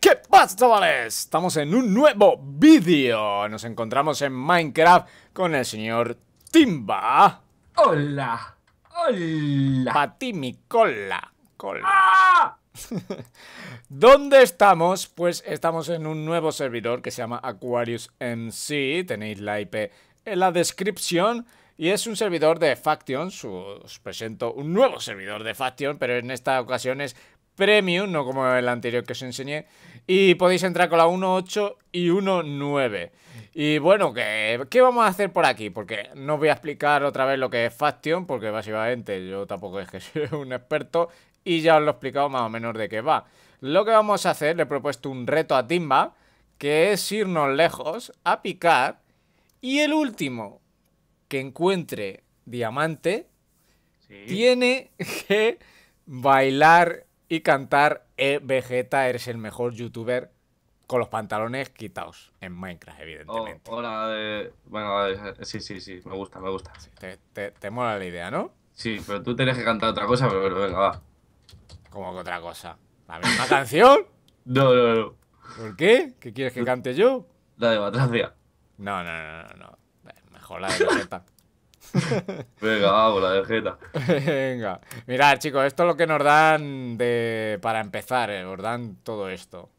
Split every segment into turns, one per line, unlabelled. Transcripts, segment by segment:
¿qué pasa chavales? Estamos en un nuevo vídeo Nos encontramos en Minecraft con el señor Timba Hola, hola Patimi, cola, cola ¡Ah! ¿Dónde estamos? Pues estamos en un nuevo servidor que se llama Aquarius MC Tenéis la IP en la descripción y es un servidor de Faction, os presento un nuevo servidor de Faction, pero en esta ocasión es Premium, no como el anterior que os enseñé. Y podéis entrar con la 1.8 y 1.9. Y bueno, ¿qué, vamos a hacer por aquí? Porque no voy a explicar otra vez lo que es Faction, porque básicamente yo tampoco es que soy un experto y ya os lo he explicado más o menos de qué va. Lo que vamos a hacer, le he propuesto un reto a Timba, que es irnos lejos a picar y el último que encuentre diamante tiene que bailar y cantar E Vegeta, eres el mejor youtuber con los pantalones quitados en Minecraft, evidentemente.
Oh, de... Eh, bueno, eh, sí, sí, sí, me gusta, me gusta. te, te, mola la idea, ¿no? Sí, pero tú tienes
que cantar otra cosa, pero venga, va. ¿Cómo que otra cosa? ¿La misma canción? No, no, no. ¿Por qué? ¿Qué quieres que cante yo? La de Batracia. No, no, no, no, no. Mejor la de Vegeta. Venga, vamos, la tarjeta. Venga. Mirad, chicos, esto es lo que nos dan de... para empezar, nos eh, dan todo esto.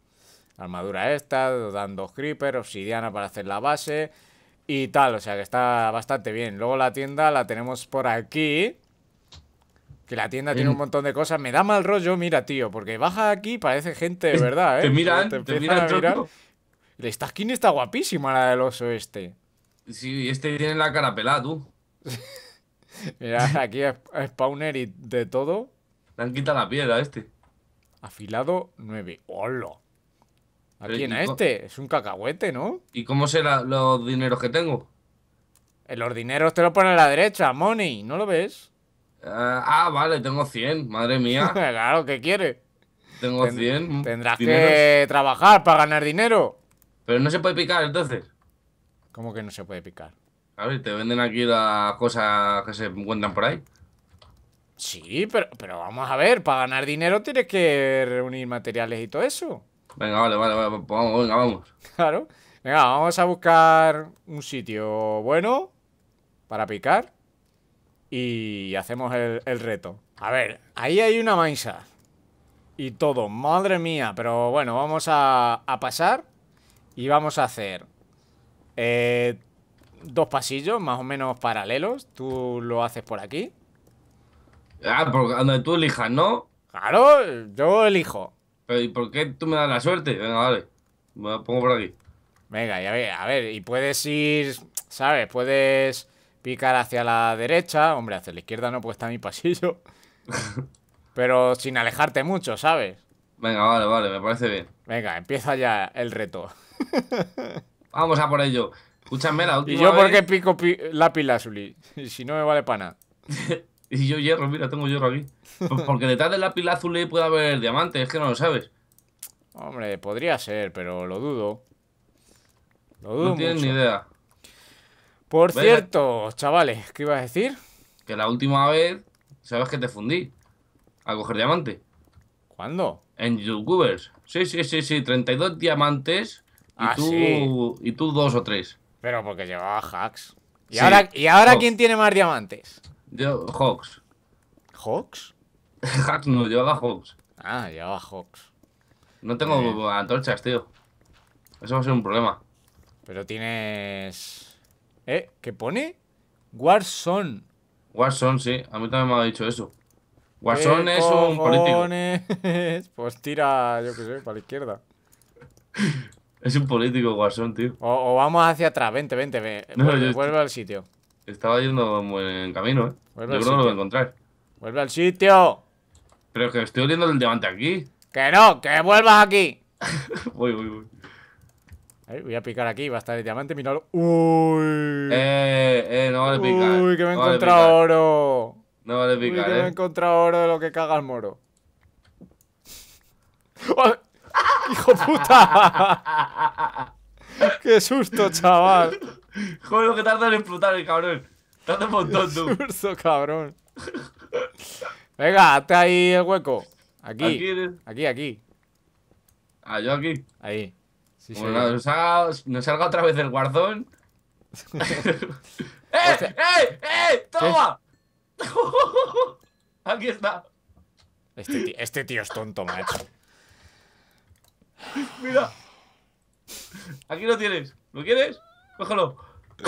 armadura esta, nos dan dos creepers, obsidiana para hacer la base y tal, o sea que está bastante bien. Luego la tienda la tenemos por aquí. Que la tienda tiene un montón de cosas. Me da mal rollo, mira, tío, porque baja aquí parece gente de verdad, ¿eh? ¿eh? Te miran, te, te miran. Esta skin está guapísima, la del oso este. Sí, este tiene la cara pelada, tú. Mira, aquí es spawner y de todo. Le han quitado la piedra este. Afilado 9. ¡Hola!
¿A quién? este?
Es un cacahuete, ¿no?
¿Y cómo serán los dineros que tengo?
Eh, los dineros te los pone a la derecha, money. ¿No lo ves? Eh, ah, vale, tengo 100. Madre mía. claro, ¿qué quiere? Tengo 100. Tendrás que
trabajar para ganar dinero. Pero no se puede picar, entonces.
¿Cómo que no se puede picar?
A ver, te venden aquí las cosas que se encuentran por ahí.
Sí, pero, pero vamos a ver, para ganar dinero tienes que reunir materiales y todo eso.
Venga, vale, vale, pues vamos, venga, vamos.
Claro. Venga, vamos a buscar un sitio bueno para picar y hacemos el, reto. A ver, ahí hay una mancha y todo, madre mía, pero bueno, vamos a, a pasar y vamos a hacer eh, dos pasillos más o menos paralelos. Tú lo haces por aquí.
Ah, por donde tú elijas, ¿no? Claro, yo elijo. Pero ¿y por qué tú me das la suerte? Venga, vale. Me pongo por aquí. Venga, ya a ver, a ver, y puedes ir,
¿sabes? Puedes picar hacia la derecha. Hombre, hacia la izquierda no, pues está mi pasillo. Pero sin alejarte mucho, ¿sabes?
Venga, vale, vale, me parece bien.
Venga, empieza ya el reto. Vamos a por ello. Escúchame la última. ¿Y yo por qué
pico la lápiz lazuli? si no me vale para nada. y yo hierro, mira, tengo hierro aquí. Pues porque detrás del lápiz lazuli puede haber diamantes, es que no lo sabes.
Hombre, podría ser, pero lo dudo. no tienes ni idea.
Por cierto, chavales, ¿qué ibas a decir? Que la última vez, sabes que te fundí a coger diamante. ¿Cuándo? En YouTubers. Sí, sí, sí, sí, 32 diamantes y, ah, tú, y tú dos o tres. Pero porque llevaba hacks. ¿Y ahora, ¿y ahora quién tiene más diamantes? Yo, Hawks. ¿Hawks? hacks no, llevaba Hawks. Ah, llevaba Hawks. No tengo eh. antorchas, tío. Eso va a ser un problema. Pero tienes... ¿Eh? ¿Qué pone? Warzone. Warzone, sí. A mí también me ha dicho eso.
Warzone es un político. pues tira, yo qué sé, para la izquierda. Es un político guasón, tío. O, vamos hacia atrás, vente, vente, vuelve, al sitio. Estaba yendo en camino, eh. Vuelve yo creo que no lo voy a encontrar. ¡Vuelve al sitio! Pero que estoy oliendo el diamante aquí. ¡Que no! ¡Que vuelvas aquí! voy, voy, voy. voy a picar aquí, va a estar el diamante, míralo. ¡Uy!
¡Eh, eh! No vale picar. ¡Uy, que me he encontrado oro! No vale picar, Uy, que me he eh.
encontrado oro de lo que caga el moro.
¡Hijo puta! ¡Qué
susto, chaval!
Joder, lo que tarda en explotar el cabrón. Tarda un montón, tú. ¡Qué
susto, cabrón! Venga, hazte ahí el hueco. Aquí.
Aquí, aquí, Ah, yo aquí. Ahí. bueno, Nos, salga otra vez el guardón. ¡Eh! ¡Eh! ¡Eh! ¡Toma! Aquí está. Este, este tío es tonto, macho. Mira. Aquí lo tienes. ¿Lo quieres? Cógelo.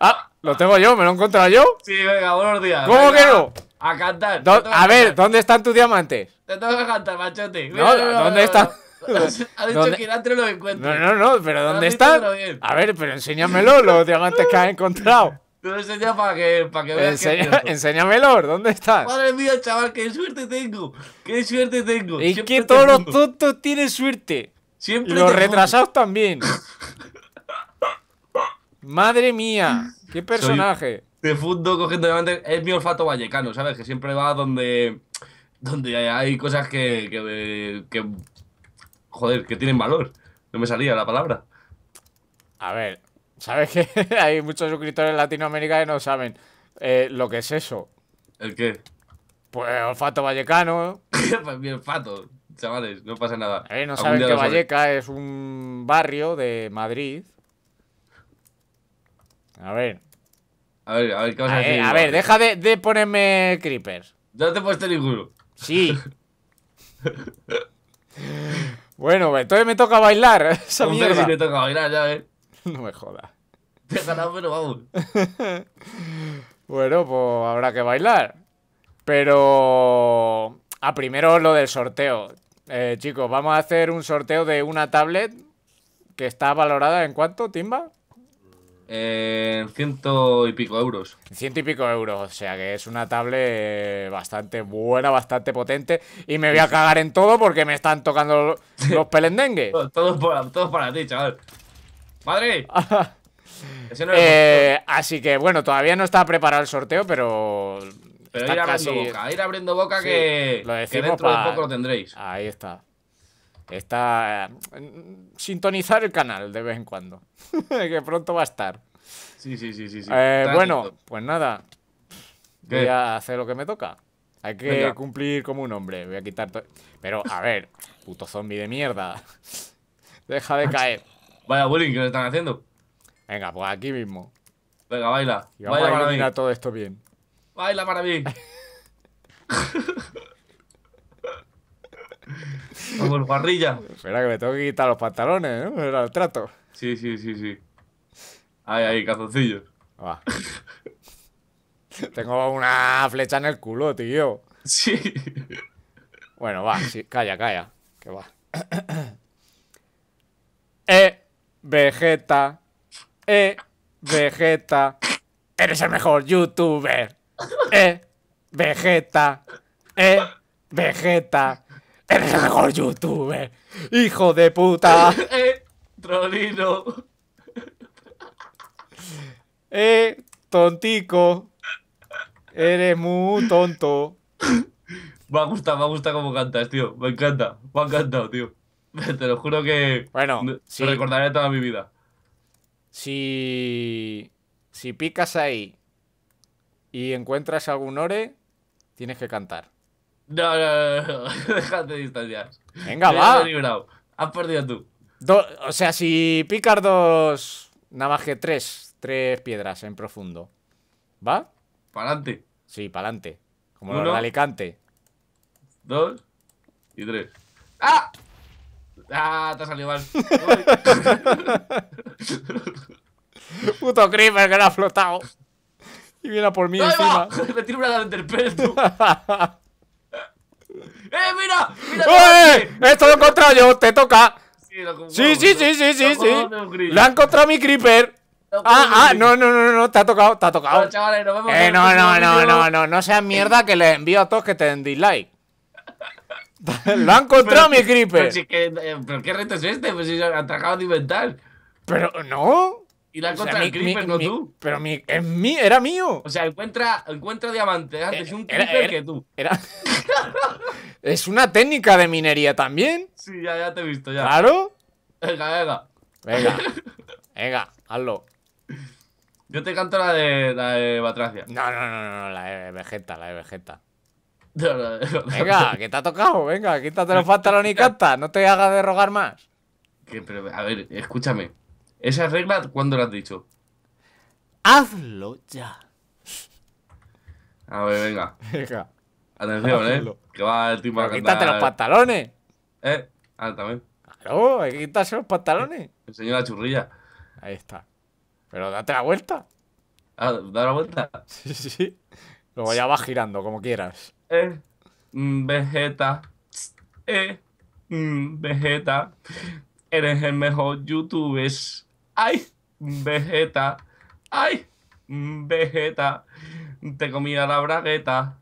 ah, lo tengo yo, me lo he encontrado yo.
Sí, venga, buenos días. ¿Cómo quiero? que no? A cantar. A, ver,
¿dónde están tus diamantes?
Te tengo que cantar, machote. no, ¿dónde están?
Has dicho ¿Dónde? que
antes lo encuentro. No, no, no, pero ¿dónde están? A ver,
pero enséñamelo, los diamantes que has encontrado.
Te lo enseño para que, para que veas. Enseña,
enséñamelo, ¿dónde estás?
Madre mía, chaval, qué suerte tengo. Qué suerte tengo. Es que todos los tontos tienen suerte. Siempre los retrasados
también. Madre mía, qué personaje.
te fundo cogiendo Es mi olfato vallecano, ¿sabes? Que siempre va donde, donde hay cosas que, que, que. Joder, que tienen valor. No me salía la palabra.
A ver, ¿Sabes qué? Hay muchos suscriptores en Latinoamérica que no saben eh, lo que es
eso. ¿El qué? Pues olfato vallecano. pues mi olfato, chavales, no pasa nada. Eh, no saben que Valleca es
un barrio de Madrid.
A ver. A ver, a ver, ¿qué vas a, a, decir? A ver, deja de,
ponerme creepers.
No te he puesto ninguno.
Sí. bueno, entonces me toca bailar. Esa Hombre, si te
toca bailar, ya ver. ¿eh?
no me jodas. Te bueno, pues habrá que bailar. Pero... A primero lo del sorteo. Eh, chicos, vamos a hacer un sorteo de una tablet que está valorada en cuánto, Timba? En ciento y pico euros. Ciento y pico euros, o sea que es una tablet bastante buena, bastante potente. Y me voy a cagar en todo porque me están tocando los pelendengues.
todos, todos para ti, chaval. ¡Madre! Eh,
así que bueno, todavía no está preparado el sorteo, pero. Pero ir abriendo boca, ir abriendo boca que, lo dentro poco lo tendréis. Ahí está. Está. Eh, sintonizar el canal de vez en cuando. que pronto va a estar.
Sí, sí, sí, sí. Eh, bueno,
pues nada. Voy a hacer lo que me toca. Hay que cumplir como un hombre. Voy a quitar todo. Pero, a ver, puto zombie de mierda. Deja de
caer. Vaya bullying ¿qué le están haciendo.
Venga, pues aquí mismo.
Venga, baila. Y a para
todo esto bien.
Baila para mí. Como el guarrilla.
Espera que me tengo que quitar los pantalones, ¿no? Era el trato. Sí, sí, sí, sí.
Ahí, ahí, cazoncillo. Va.
tengo una flecha en el culo, tío. Sí. Bueno, va, calla, calla. Que va. eh. Vegeta. Eh, Vegeta. Eres el mejor youtuber. Eh, Vegeta. Eh, Vegeta. Eres el mejor youtuber. Hijo de puta.
Eh, trolino. Eh, tontico. Eres muy tonto. Me ha gustado, me gusta cómo cantas, tío. Me encanta, me ha encantado, tío. Te lo juro que. Bueno, lo recordaré toda mi vida.
Si. Si picas ahí y encuentras algún ore, tienes que cantar.
No, no, no, no. déjate distanciar. Venga, va. Has, has perdido
tú. o sea, si picas dos. Nada más que tres. Tres piedras en profundo. ¿Va? ¿Para adelante? Sí, pa'lante. Como Uno, de Alicante. Dos y tres. ¡Ah!
Ah, te ha salido mal.
Puto creeper que le ha flotado. Y viene a por mí encima.
Me tiro una de tú. ¡Eh, mira! ¡Mira!
¡Eh! ¡Esto lo he encontrado yo! ¡Te toca!
Sí, sí, sí, sí, sí, sí, ¡Lo ha encontrado
mi creeper! ah, ah, no, no, no, no, te ha tocado, te ha tocado. eh, no, no, no, no, no, no, no seas mierda que le envío a todos que te den dislike. Lo ha encontrado, mi creeper.
Eh, pero, qué reto es este, pues si se ha atracado de inventar. Pero no. Y la encontrado el creeper, no tú. Pero mi, era mío. O sea, encuentra, encuentra diamante antes eh, un creeper que tú. Era...
es una técnica de minería
también. Sí, ya, ya te he visto, ya. Claro. Venga, venga. Venga. venga, hazlo. Yo te canto la de, la de Batracia. No, no, no, no, la de Vegeta, la de Vegeta venga, que te ha tocado, venga, quítate los pantalones y canta, no te hagas de rogar más. pero, a ver, escúchame. ¿Esa regla cuándo la has dicho? Hazlo ya. A ver, venga. Venga. Atención, eh. Que va el tipo Quítate los pantalones. Eh, ah, también. Claro, hay que quitarse los pantalones. El señor la churrilla. Ahí está. Pero date la vuelta. Ah, da la vuelta. Sí, sí, sí.
Luego ya vas girando,
como quieras eh, Vegeta, mm, eh, Vegeta, mm, eres el mejor youtuber, ay, Vegeta, ay, Vegeta, te comía la bragueta.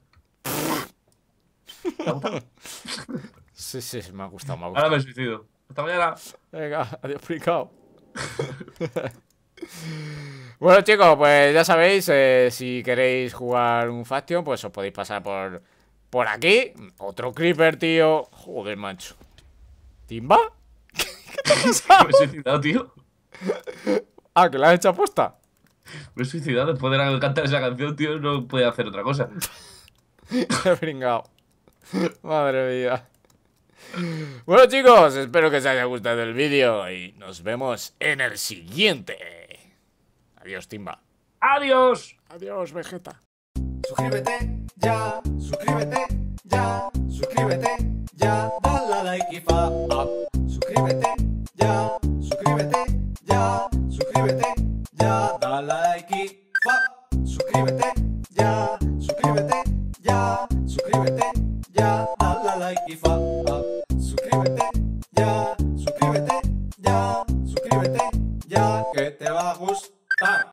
Sí, sí, me ha gustado, me ha gustado. Ahora me suicido.
Hasta mañana. Venga, adiós, fricao.
bueno, chicos, pues ya sabéis, eh, si queréis jugar un Faction, pues os podéis pasar por por aquí, otro creeper, tío. Joder, macho.
¿Timba? ¿Qué te ha pasado? Me he suicidado, tío. Ah, que la has hecho aposta. Me he suicidado después de cantar esa canción, tío. No puede hacer otra cosa.
he Madre mía. Bueno chicos, espero que os haya gustado el vídeo y nos vemos en el siguiente. Adiós Timba. Adiós. Adiós Vegeta. Suscríbete ya, suscríbete ya, suscríbete ya, dale like y fa Suscríbete